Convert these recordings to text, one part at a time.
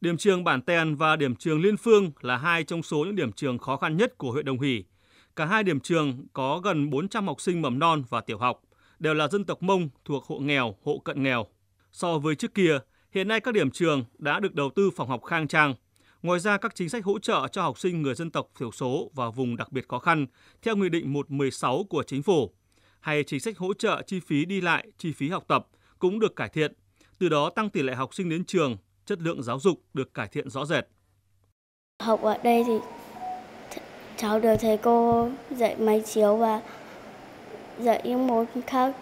Điểm trường Bản Tèn và điểm trường Liên Phương là hai trong số những điểm trường khó khăn nhất của huyện Đồng Hỷ. Cả hai điểm trường có gần 400 học sinh mầm non và tiểu học, đều là dân tộc Mông thuộc hộ nghèo, hộ cận nghèo. So với trước kia, hiện nay các điểm trường đã được đầu tư phòng học khang trang. Ngoài ra các chính sách hỗ trợ cho học sinh người dân tộc thiểu số và vùng đặc biệt khó khăn theo Nghị định 116 của Chính phủ hay chính sách hỗ trợ chi phí đi lại, chi phí học tập cũng được cải thiện, từ đó tăng tỷ lệ học sinh đến trường chất lượng giáo dục được cải thiện rõ rệt. Học ở đây thì cháu được thầy cô dạy máy chiếu và dạy những môn khác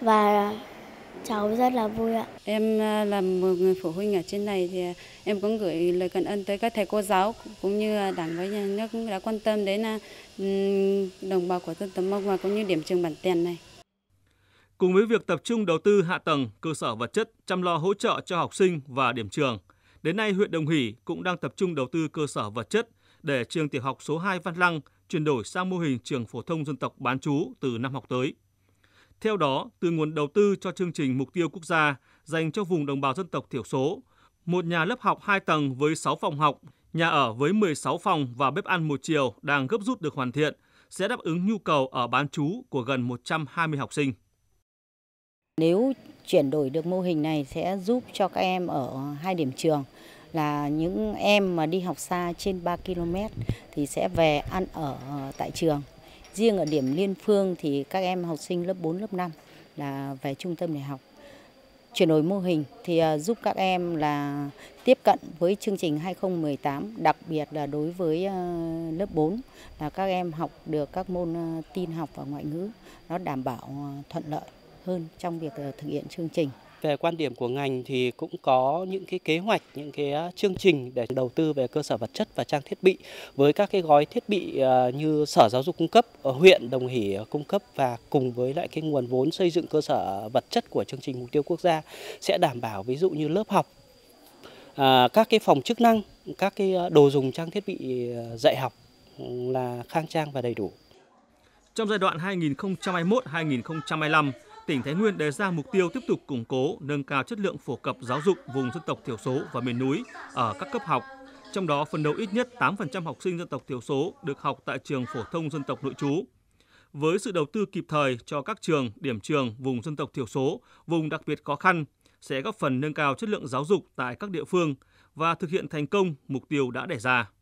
và cháu rất là vui ạ. Em à, là một người phụ huynh ở trên này thì à, em cũng gửi lời cảm ơn tới các thầy cô giáo cũng như đảng và nhà nước cũng đã quan tâm đến à, đồng bào của dân tộc Mông và cũng như điểm trường bản tiền này. Cùng với việc tập trung đầu tư hạ tầng, cơ sở vật chất, chăm lo hỗ trợ cho học sinh và điểm trường, đến nay huyện Đồng Hỷ cũng đang tập trung đầu tư cơ sở vật chất để trường tiểu học số 2 Văn Lăng chuyển đổi sang mô hình trường phổ thông dân tộc bán trú từ năm học tới. Theo đó, từ nguồn đầu tư cho chương trình mục tiêu quốc gia dành cho vùng đồng bào dân tộc thiểu số, một nhà lớp học 2 tầng với 6 phòng học, nhà ở với 16 phòng và bếp ăn một chiều đang gấp rút được hoàn thiện, sẽ đáp ứng nhu cầu ở bán trú của gần 120 học sinh. Nếu chuyển đổi được mô hình này sẽ giúp cho các em ở hai điểm trường là những em mà đi học xa trên 3 km thì sẽ về ăn ở tại trường. Riêng ở điểm Liên Phương thì các em học sinh lớp 4, lớp 5 là về trung tâm để học. Chuyển đổi mô hình thì à, giúp các em là tiếp cận với chương trình 2018, đặc biệt là đối với à, lớp 4 là các em học được các môn à, tin học và ngoại ngữ, nó đảm bảo thuận lợi hơn trong việc ờ, thực hiện chương trình. Về quan điểm của ngành thì cũng có những cái kế hoạch, những cái chương trình để đầu tư về cơ sở vật chất và trang thiết bị với các cái gói thiết bị ờ, như Sở Giáo dục cung cấp, ở huyện Đồng Hỷ cung cấp và cùng với lại cái nguồn vốn xây dựng cơ sở vật chất của chương trình mục tiêu quốc gia sẽ đảm bảo ví dụ như lớp học, à, các cái phòng chức năng, các cái đồ dùng trang thiết bị ờ, dạy học ừ, là khang trang và đầy đủ. Trong giai đoạn 2021-2025, tỉnh Thái Nguyên đề ra mục tiêu tiếp tục củng cố, nâng cao chất lượng phổ cập giáo dục vùng dân tộc thiểu số và miền núi ở các cấp học. Trong đó, phần đầu ít nhất 8% học sinh dân tộc thiểu số được học tại trường phổ thông dân tộc nội trú. Với sự đầu tư kịp thời cho các trường, điểm trường vùng dân tộc thiểu số, vùng đặc biệt khó khăn sẽ góp phần nâng cao chất lượng giáo dục tại các địa phương và thực hiện thành công mục tiêu đã đề ra.